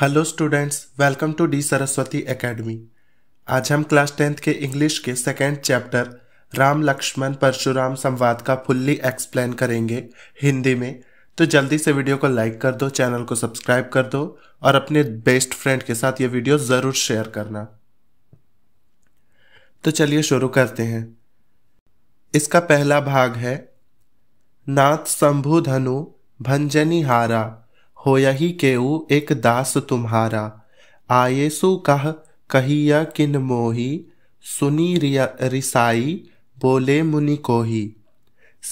hello students welcome to the Saraswati academy आज हम class tenth के इंग्लिश के सेकेंड चैप्टर राम लक्ष्मण परशुराम संवाद का फुल्ली एक्सप्लेन करेंगे हिंदी में तो जल्दी से वीडियो को लाइक कर दो चैनल को सब्सक्राइब कर दो और अपने बेस्ट फ्रेंड के साथ ये वीडियो ज़रूर शेयर करना तो चलिए शुरू करते हैं इसका पहला भाग है नाथ शंभु धनु भंजनी हारा होय ही केऊ एक दास तुम्हारा आयेसु कह कहिया किन मोही सुनी रिसाई बोले मुनि कोही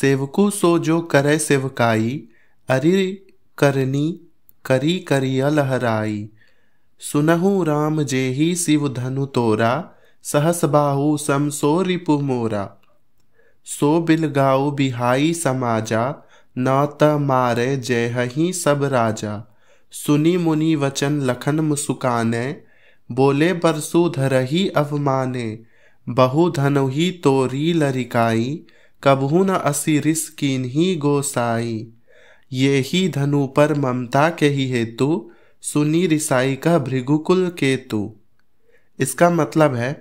सेवकु सो जो करे सेवकाई अरि करनी करी करिया लहराई सुनहु राम जेहि शिव धनु तोरा सहस बाहु सम सो रिपु मोरा सो बिलगाऊ बिहाई समाजा न मारे जय हही सब राजा सुनी मुनि वचन लखन मुसुकाने बोले बरसु धरही अवमाने बहु धनुही तोरी लरिकाई कबहू न असिरिस कीन्ही गोसाई ये ही धनु पर ममता के ही हेतु सुनी रिसाई का भृगुकुल केतु इसका मतलब है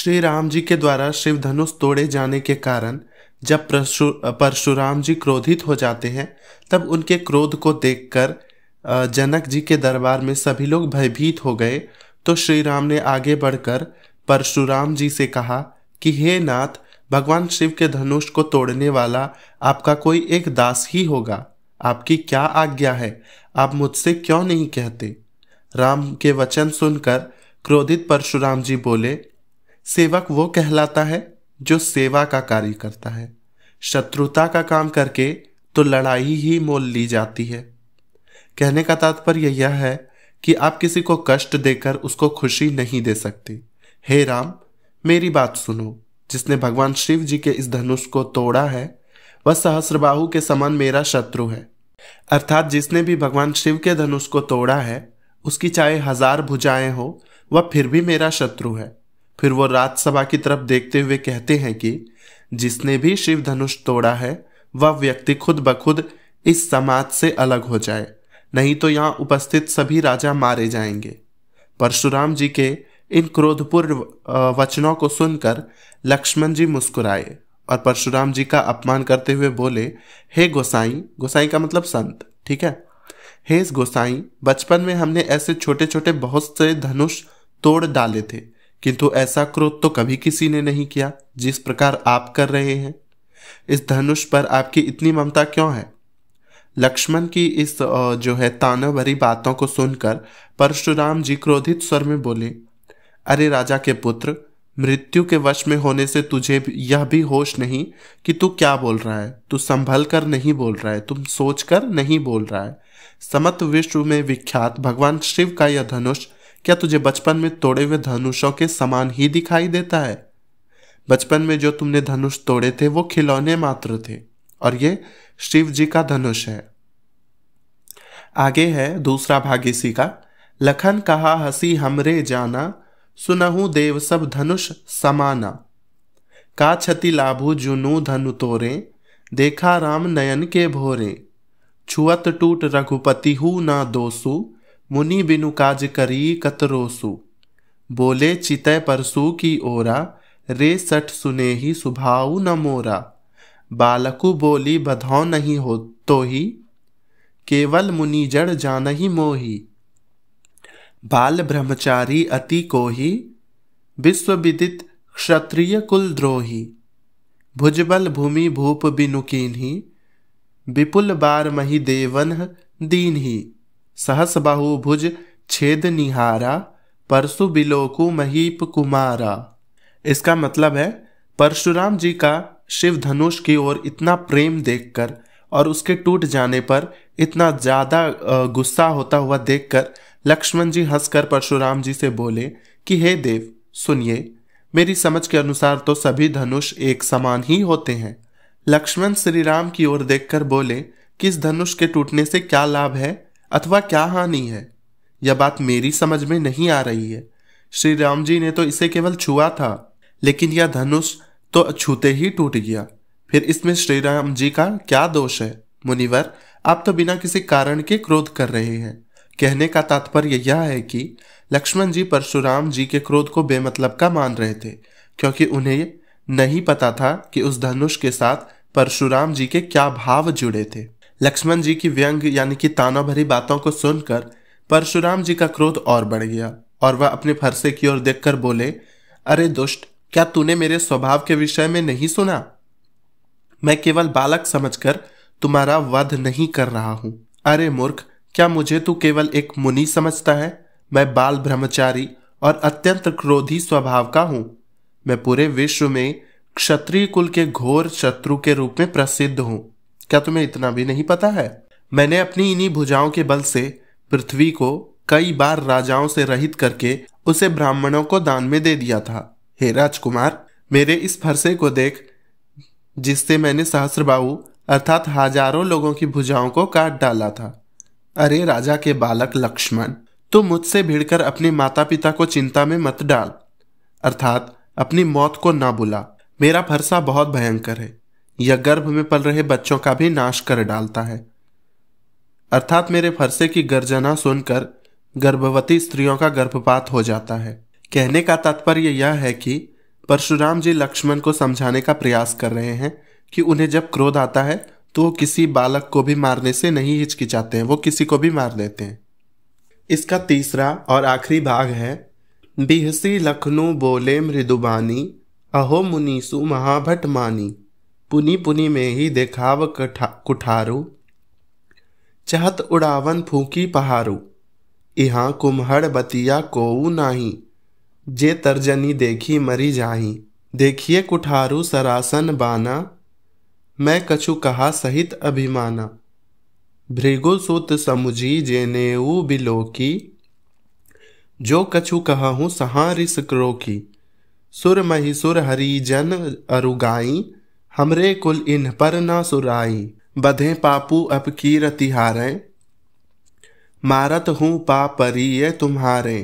श्री राम जी के द्वारा शिव धनुष तोड़े जाने के कारण जब परशुराम जी क्रोधित हो जाते हैं तब उनके क्रोध को देखकर जनक जी के दरबार में सभी लोग भयभीत हो गए तो श्री राम ने आगे बढ़कर परशुराम जी से कहा कि हे नाथ भगवान शिव के धनुष को तोड़ने वाला आपका कोई एक दास ही होगा आपकी क्या आज्ञा है आप मुझसे क्यों नहीं कहते राम के वचन सुनकर क्रोधित परशुराम जी बोले सेवक वो कहलाता है जो सेवा का कार्य करता है शत्रुता का काम करके तो लड़ाई ही मोल ली जाती है कहने का तात्पर्य यह है कि आप किसी को कष्ट देकर उसको खुशी नहीं दे सकते हे राम मेरी बात सुनो जिसने भगवान शिव जी के इस धनुष को तोड़ा है वह सहस्रबाहु के समान मेरा शत्रु है अर्थात जिसने भी भगवान शिव के धनुष को तोड़ा है उसकी चाहे हजार भुजाएं हो वह फिर भी मेरा शत्रु है फिर वो राज्यसभा की तरफ देखते हुए कहते हैं कि जिसने भी शिव धनुष तोड़ा है वह व्यक्ति खुद बखुद इस समाज से अलग हो जाए नहीं तो यहाँ उपस्थित सभी राजा मारे जाएंगे परशुराम जी के इन क्रोधपूर्ण वचनों को सुनकर लक्ष्मण जी मुस्कुराए और परशुराम जी का अपमान करते हुए बोले हे गोसाई गोसाई का मतलब संत ठीक है हे गोसाई बचपन में हमने ऐसे छोटे छोटे बहुत से धनुष तोड़ डाले थे किंतु ऐसा क्रोध तो कभी किसी ने नहीं किया जिस प्रकार आप कर रहे हैं इस धनुष पर आपकी इतनी ममता क्यों है लक्ष्मण की इस जो है तानव भरी बातों को सुनकर परशुराम जी क्रोधित स्वर में बोले अरे राजा के पुत्र मृत्यु के वश में होने से तुझे यह भी होश नहीं कि तू क्या बोल रहा है तू संभल कर नहीं बोल रहा है तुम सोच कर नहीं बोल रहा है समत विश्व में विख्यात भगवान शिव का यह धनुष क्या तुझे बचपन में तोड़े हुए धनुषों के समान ही दिखाई देता है बचपन में जो तुमने धनुष तोड़े थे वो खिलौने मात्र थे और ये शिव जी का धनुष है आगे है दूसरा भाग इसी का लखन कहा हसी हमरे जाना सुनहु देव सब धनुष समाना का क्षति लाभु जुनु धनु तोरे देखा राम नयन के भोरे छुअत टूट रघुपति हु ना दोसु मुनि बिनु काज करी कतरोसु बोले चितय परसु की ओरा रे सठ सुने ही सुभाऊ न मोरा बालकु बोली बधौ नहीं हो तो ही केवल मुनि जड़ जान ही मोही बाल ब्रह्मचारी अति को ही विश्वविदित क्षत्रिय कुल द्रोही भुजबल भूमि भूप बिनुकीन ही विपुल बार मही देवन दीन ही सहस बहु भुज छेद निहारा परशु बिलोकु महीप कुमारा इसका मतलब है परशुराम जी का शिव धनुष की ओर इतना प्रेम देखकर और उसके टूट जाने पर इतना ज़्यादा गुस्सा होता हुआ देखकर लक्ष्मण जी हंसकर परशुराम जी से बोले कि हे देव सुनिए मेरी समझ के अनुसार तो सभी धनुष एक समान ही होते हैं लक्ष्मण श्री राम की ओर देखकर बोले कि इस धनुष के टूटने से क्या लाभ है अथवा क्या हानि है यह बात मेरी समझ में नहीं आ रही है श्री राम जी ने तो इसे केवल छुआ था लेकिन यह धनुष तो छूते ही टूट गया फिर इसमें श्री राम जी का क्या दोष है मुनिवर आप तो बिना किसी कारण के क्रोध कर रहे हैं कहने का तात्पर्य यह है कि लक्ष्मण जी परशुराम जी के क्रोध को बेमतलब का मान रहे थे क्योंकि उन्हें नहीं पता था कि उस धनुष के साथ परशुराम जी के क्या भाव जुड़े थे लक्ष्मण जी की व्यंग यानी कि ताना भरी बातों को सुनकर परशुराम जी का क्रोध और बढ़ गया और वह अपने फरसे की ओर देखकर बोले अरे दुष्ट क्या तूने मेरे स्वभाव के विषय में नहीं सुना मैं केवल बालक समझकर तुम्हारा वध नहीं कर रहा हूं अरे मूर्ख क्या मुझे तू केवल एक मुनि समझता है मैं बाल ब्रह्मचारी और अत्यंत क्रोधी स्वभाव का हूं मैं पूरे विश्व में क्षत्रिय कुल के घोर शत्रु के रूप में प्रसिद्ध हूं क्या तुम्हें इतना भी नहीं पता है मैंने अपनी इन्हीं भुजाओं के बल से पृथ्वी को कई बार राजाओं से रहित करके उसे ब्राह्मणों को दान में दे दिया था हे राजकुमार मेरे इस फरसे को देख जिससे मैंने सहस्रबाहु अर्थात हजारों लोगों की भुजाओं को काट डाला था अरे राजा के बालक लक्ष्मण तुम मुझसे भिड़कर अपने माता पिता को चिंता में मत डाल अर्थात अपनी मौत को ना बुला मेरा फरसा बहुत भयंकर है या गर्भ में पल रहे बच्चों का भी नाश कर डालता है अर्थात मेरे फरसे की गर्जना सुनकर गर्भवती स्त्रियों का गर्भपात हो जाता है कहने का तात्पर्य यह है कि परशुराम जी लक्ष्मण को समझाने का प्रयास कर रहे हैं कि उन्हें जब क्रोध आता है तो वो किसी बालक को भी मारने से नहीं हिचकिचाते हैं वो किसी को भी मार देते हैं इसका तीसरा और आखिरी भाग है बिहसी लखनऊ बोले मृदुबानी अहो मुनीसु महाभट मानी पुनी पुनी में ही देखाव कुठारू चहत उड़ावन फूकी पहारू यहाँ कुम्हड़ बतिया कोऊ नाही जे तर्जनी देखी मरी जाही देखिए कुठारू सरासन बाना मैं कछु कहा सहित अभिमाना भृगु सुत समुझी जेनेऊ बिलोकी जो कछु कहूँ सहा रिस क्रोकी सुर महिसुर हरिजन अरुगाई हमरे कुल इन पर ना सुराई बधे पापू अब की रतिहारे मारत हूँ पापरी ये तुम्हारे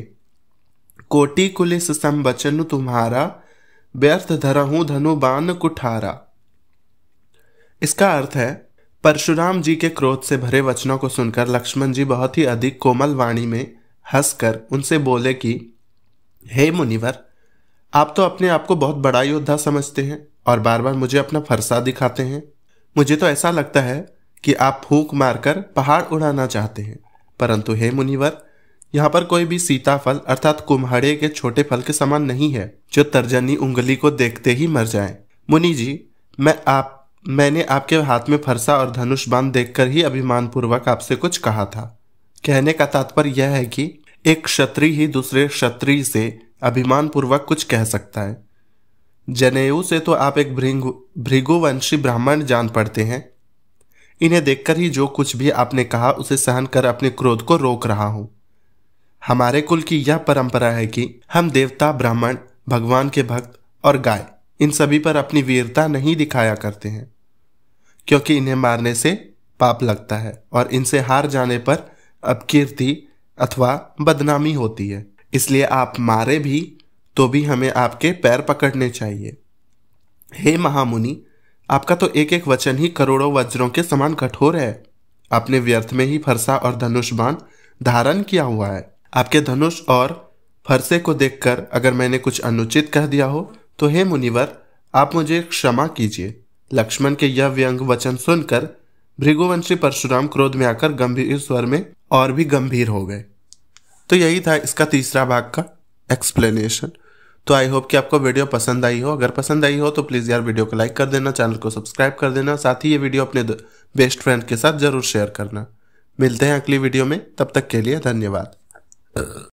कोटि कुलिस संबचनु तुम्हारा व्यर्थ धनु बान कुठारा इसका अर्थ है परशुराम जी के क्रोध से भरे वचनों को सुनकर लक्ष्मण जी बहुत ही अधिक कोमल वाणी में हंसकर उनसे बोले कि हे मुनिवर आप तो अपने आप को बहुत बड़ा योद्धा समझते हैं और बार बार मुझे अपना फरसा दिखाते हैं मुझे तो ऐसा लगता है कि आप फूक मारकर पहाड़ उड़ाना चाहते हैं परंतु हे मुनिवर यहाँ पर कोई भी सीताफल अर्थात कुम्हाड़े के छोटे फल के समान नहीं है जो तर्जनी उंगली को देखते ही मर जाए मुनि जी मैं आप मैंने आपके हाथ में फरसा और धनुष बांध देखकर ही अभिमान पूर्वक आपसे कुछ कहा था कहने का तात्पर्य यह है कि एक क्षत्रिय ही दूसरे क्षत्रिय से अभिमान पूर्वक कुछ कह सकता है जनेऊ से तो आप एक भृगुवंशी ब्राह्मण जान पड़ते हैं इन्हें देखकर ही जो कुछ भी आपने कहा उसे सहन कर अपने क्रोध को रोक रहा हूं हमारे कुल की यह परंपरा है कि हम देवता ब्राह्मण भगवान के भक्त और गाय इन सभी पर अपनी वीरता नहीं दिखाया करते हैं क्योंकि इन्हें मारने से पाप लगता है और इनसे हार जाने पर अपकीर्ति अथवा बदनामी होती है इसलिए आप मारे भी तो भी हमें आपके पैर पकड़ने चाहिए हे महामुनि आपका तो एक एक वचन ही करोड़ों वज्रों के समान कठोर है आपने व्यर्थ में ही फरसा और धनुष बाण धारण किया हुआ है आपके धनुष और फरसे को देखकर अगर मैंने कुछ अनुचित कह दिया हो तो हे मुनिवर आप मुझे क्षमा कीजिए लक्ष्मण के यह व्यंग वचन सुनकर भृगुवंशी परशुराम क्रोध में आकर गंभीर स्वर में और भी गंभीर हो गए तो यही था इसका तीसरा भाग का एक्सप्लेनेशन तो आई होप कि आपको वीडियो पसंद आई हो अगर पसंद आई हो तो प्लीज़ यार वीडियो को लाइक कर देना चैनल को सब्सक्राइब कर देना साथ ही ये वीडियो अपने बेस्ट फ्रेंड के साथ ज़रूर शेयर करना मिलते हैं अगली वीडियो में तब तक के लिए धन्यवाद